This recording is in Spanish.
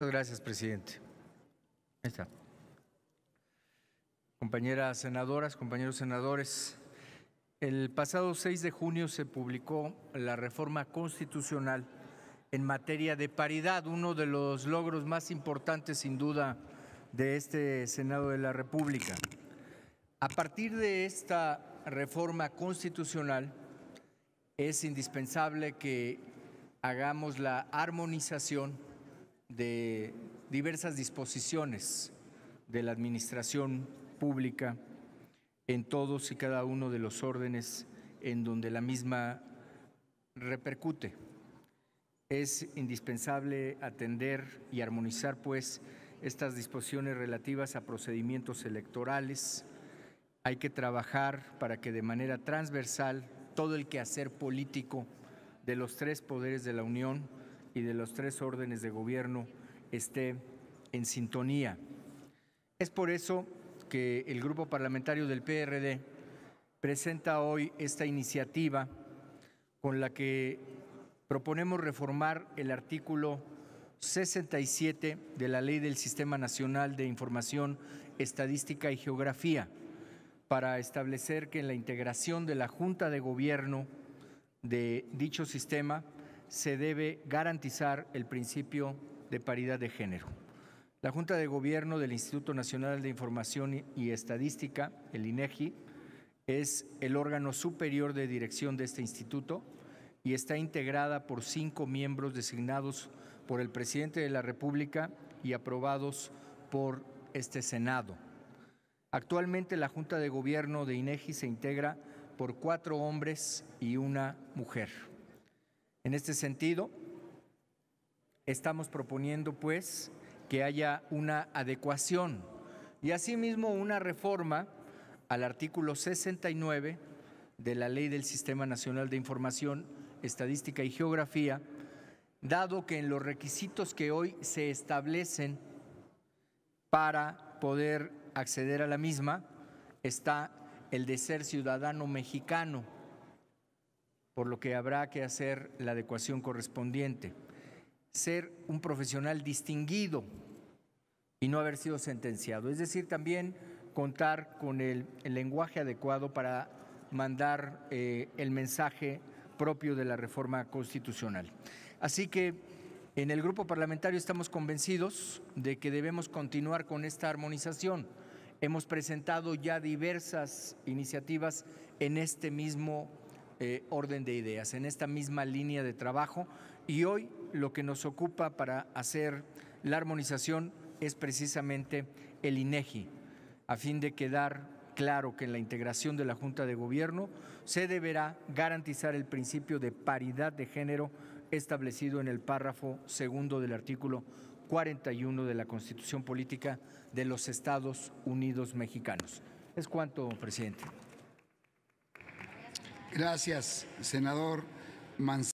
Muchas gracias, presidente. Compañeras senadoras, compañeros senadores, el pasado 6 de junio se publicó la reforma constitucional en materia de paridad, uno de los logros más importantes sin duda de este Senado de la República. A partir de esta reforma constitucional es indispensable que hagamos la armonización de diversas disposiciones de la administración pública en todos y cada uno de los órdenes en donde la misma repercute. Es indispensable atender y armonizar, pues, estas disposiciones relativas a procedimientos electorales. Hay que trabajar para que de manera transversal todo el quehacer político de los tres poderes de la Unión y de los tres órdenes de gobierno esté en sintonía. Es por eso que el grupo parlamentario del PRD presenta hoy esta iniciativa con la que proponemos reformar el artículo 67 de la Ley del Sistema Nacional de Información Estadística y Geografía para establecer que en la integración de la Junta de Gobierno de dicho sistema se debe garantizar el principio de paridad de género. La Junta de Gobierno del Instituto Nacional de Información y Estadística, el INEGI, es el órgano superior de dirección de este instituto y está integrada por cinco miembros designados por el presidente de la República y aprobados por este Senado. Actualmente la Junta de Gobierno de INEGI se integra por cuatro hombres y una mujer. En este sentido, estamos proponiendo pues que haya una adecuación y asimismo una reforma al artículo 69 de la Ley del Sistema Nacional de Información, Estadística y Geografía, dado que en los requisitos que hoy se establecen para poder acceder a la misma está el de ser ciudadano mexicano por lo que habrá que hacer la adecuación correspondiente. Ser un profesional distinguido y no haber sido sentenciado, es decir, también contar con el, lenguaje adecuado para mandar eh, el mensaje propio de la reforma constitucional. Así que en el grupo parlamentario estamos convencidos de que debemos continuar con esta armonización. Hemos presentado ya diversas iniciativas en este mismo eh, orden de ideas, en esta misma línea de trabajo. Y hoy lo que nos ocupa para hacer la armonización es precisamente el INEGI, a fin de quedar claro que en la integración de la Junta de Gobierno se deberá garantizar el principio de paridad de género establecido en el párrafo segundo del artículo 41 de la Constitución Política de los Estados Unidos Mexicanos. Es cuanto, presidente. Gracias, senador Manzano.